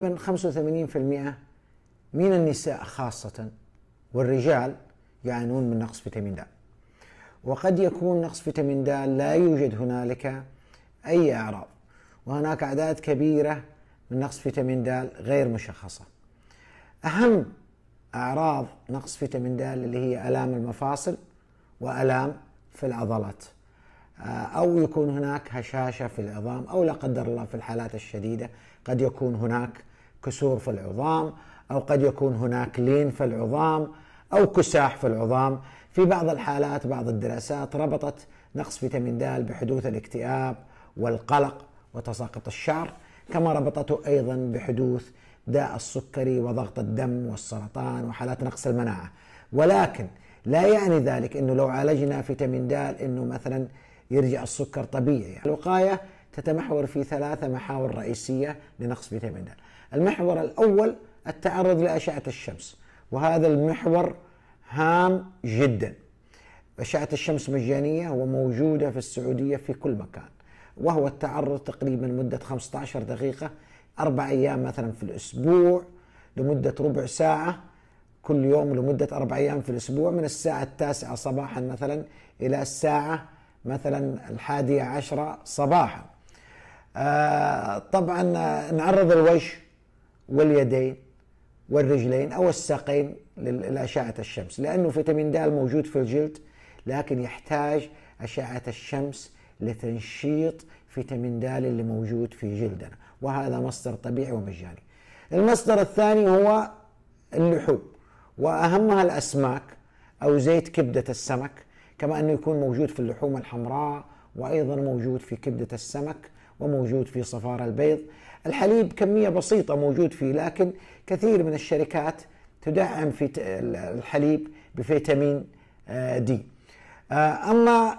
تقريبا 85% من النساء خاصة والرجال يعانون من نقص فيتامين د وقد يكون نقص فيتامين د لا يوجد هنالك أي أعراض وهناك أعداد كبيرة من نقص فيتامين د غير مشخصة أهم أعراض نقص فيتامين د اللي هي آلام المفاصل وآلام في العضلات آه، أو يكون هناك هشاشة في العظام أو لا قدر الله في الحالات الشديدة قد يكون هناك كسور في العظام او قد يكون هناك لين في العظام او كساح في العظام في بعض الحالات بعض الدراسات ربطت نقص فيتامين د بحدوث الاكتئاب والقلق وتساقط الشعر كما ربطته ايضا بحدوث داء السكري وضغط الدم والسرطان وحالات نقص المناعه ولكن لا يعني ذلك انه لو عالجنا فيتامين د انه مثلا يرجع السكر طبيعي الوقايه تتمحور في ثلاثه محاور رئيسيه لنقص فيتامين د المحور الأول التعرض لأشعة الشمس وهذا المحور هام جدا أشعة الشمس مجانية وموجودة في السعودية في كل مكان وهو التعرض تقريبا مدة 15 دقيقة أربع أيام مثلا في الأسبوع لمدة ربع ساعة كل يوم لمدة أربع أيام في الأسبوع من الساعة التاسعة صباحا مثلا إلى الساعة مثلا الحادية عشرة صباحا آه طبعا نعرض الوجه واليدين والرجلين أو الساقين لأشعة الشمس لأنه فيتامين د موجود في الجلد لكن يحتاج أشعة الشمس لتنشيط فيتامين د اللي موجود في جلدنا وهذا مصدر طبيعي ومجاني المصدر الثاني هو اللحوم وأهمها الأسماك أو زيت كبدة السمك كما أنه يكون موجود في اللحوم الحمراء وأيضا موجود في كبدة السمك وموجود في صفار البيض الحليب كمية بسيطة موجود فيه لكن كثير من الشركات تدعم في الحليب بفيتامين دي آه، آه، أما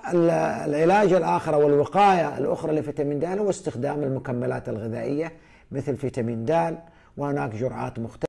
العلاج الآخر أو الوقاية الأخرى لفيتامين دال هو استخدام المكملات الغذائية مثل فيتامين د وهناك جرعات مختلفة